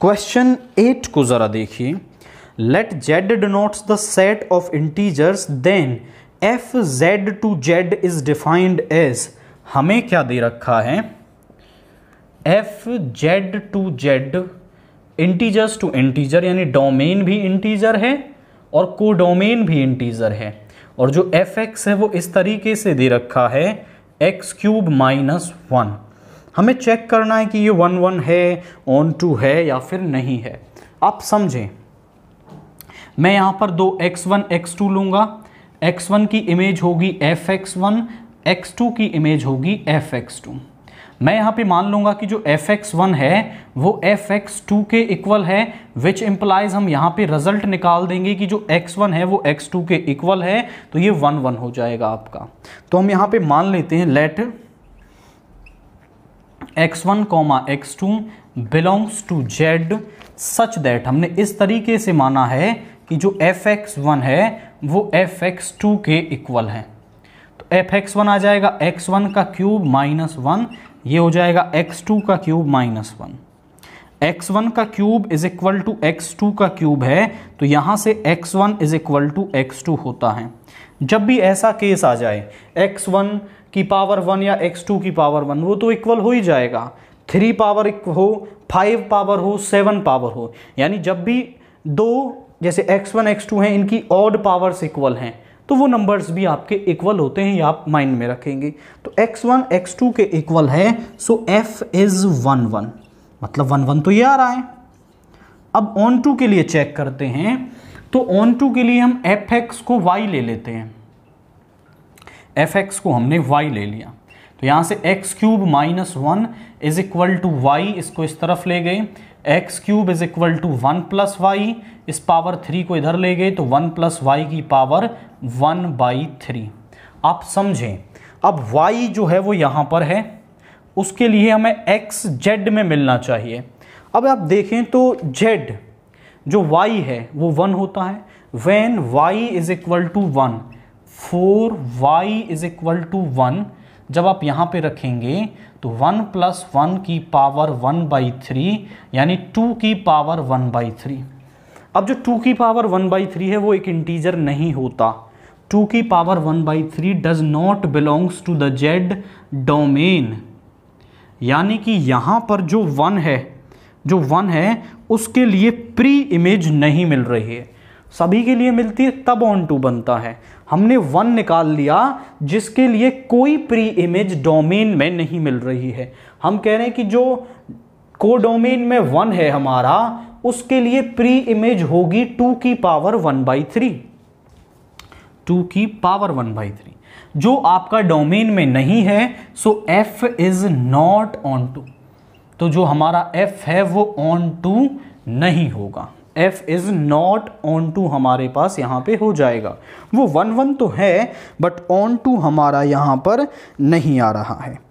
question eight को ज़रा देखिए let Z denotes the set of integers then f Z to Z is defined as हमें क्या दे रखा है f Z to Z integers to integer यानी डोमेन भी इंटीजर है और को डोमेन भी इंटीजर है और जो एफ एक्स है वो इस तरीके से दे रखा है एक्स क्यूब माइनस वन हमें चेक करना है कि ये वन वन है ऑन टू है या फिर नहीं है आप समझें मैं यहाँ पर दो एक्स वन एक्स टू लूँगा एक्स वन की इमेज होगी f x one x two की इमेज होगी एफ एक्स टू मैं यहाँ पे मान लूँगा कि जो एफ एक्स वन है वो एफ एक्स टू के इक्वल है विच इम्प्लाइज हम यहाँ पे रिजल्ट निकाल देंगे कि जो एक्स वन है वो एक्स टू के इक्वल है तो ये वन वन हो जाएगा आपका तो हम यहाँ पे मान लेते हैं let x one comma x two belongs to Z such that हमने इस तरीके से माना है कि जो एफ एक्स वन है वो एफ एक्स टू के इक्वल है तो एफ एक्स वन आ जाएगा एक्स वन का क्यूब माइनस वन ये हो जाएगा एक्स टू का cube minus one x one का cube is equal to x two का क्यूब है तो यहाँ से x one is equal to x two होता है जब भी ऐसा केस आ जाए एक्स वन की पावर वन या एक्स टू की पावर वन वो तो इक्वल हो ही जाएगा थ्री पावर हो फाइव पावर हो सेवन पावर हो यानी जब भी दो जैसे एक्स वन एक्स टू हैं इनकी ऑड पावर्स इक्वल हैं तो वो नंबर्स भी आपके इक्वल होते हैं ये आप माइंड में रखेंगे तो एक्स वन एक्स टू के इक्वल है so f is one one मतलब वन वन तो ये आ रहा है अब ऑन टू के लिए चेक करते हैं तो ऑन टू के लिए हम एफ एक्स को वाई ले लेते हैं एफ एक्स को हमने वाई ले लिया तो यहाँ से x cube minus one is equal to y इसको इस तरफ ले गए x cube is equal to one plus y इस पावर थ्री को इधर ले गए तो वन प्लस वाई की पावर वन बाई थ्री आप समझें अब वाई जो है वो यहाँ पर है उसके लिए हमें एक्स जेड में मिलना चाहिए अब आप देखें तो जेड जो y है वो वन होता है when y is equal to one for y is equal to one जब आप यहाँ पे रखेंगे तो वन प्लस वन की पावर वन बाई थ्री यानी टू की पावर वन बाई थ्री अब जो टू की पावर वन बाई थ्री है वो एक इंटीजर नहीं होता टू की power one by three does not belongs to the Z domain यानी कि यहाँ पर जो वन है जो वन है उसके लिए प्री इमेज नहीं मिल रही है सभी के लिए मिलती है तब ऑन टू बनता है हमने वन निकाल लिया जिसके लिए कोई प्री इमेज डोमेन में नहीं मिल रही है हम कह रहे हैं कि जो को डोमेन में वन है हमारा उसके लिए प्री इमेज होगी टू की power one by three two की पावर वन बाई थ्री जो आपका डोमेन में नहीं है so f is not onto तो जो हमारा एफ है वो ऑन टू नहीं होगा f is not onto हमारे पास यहाँ पे हो जाएगा वो वन वन तो है बट ऑन टू हमारा यहाँ पर नहीं आ रहा है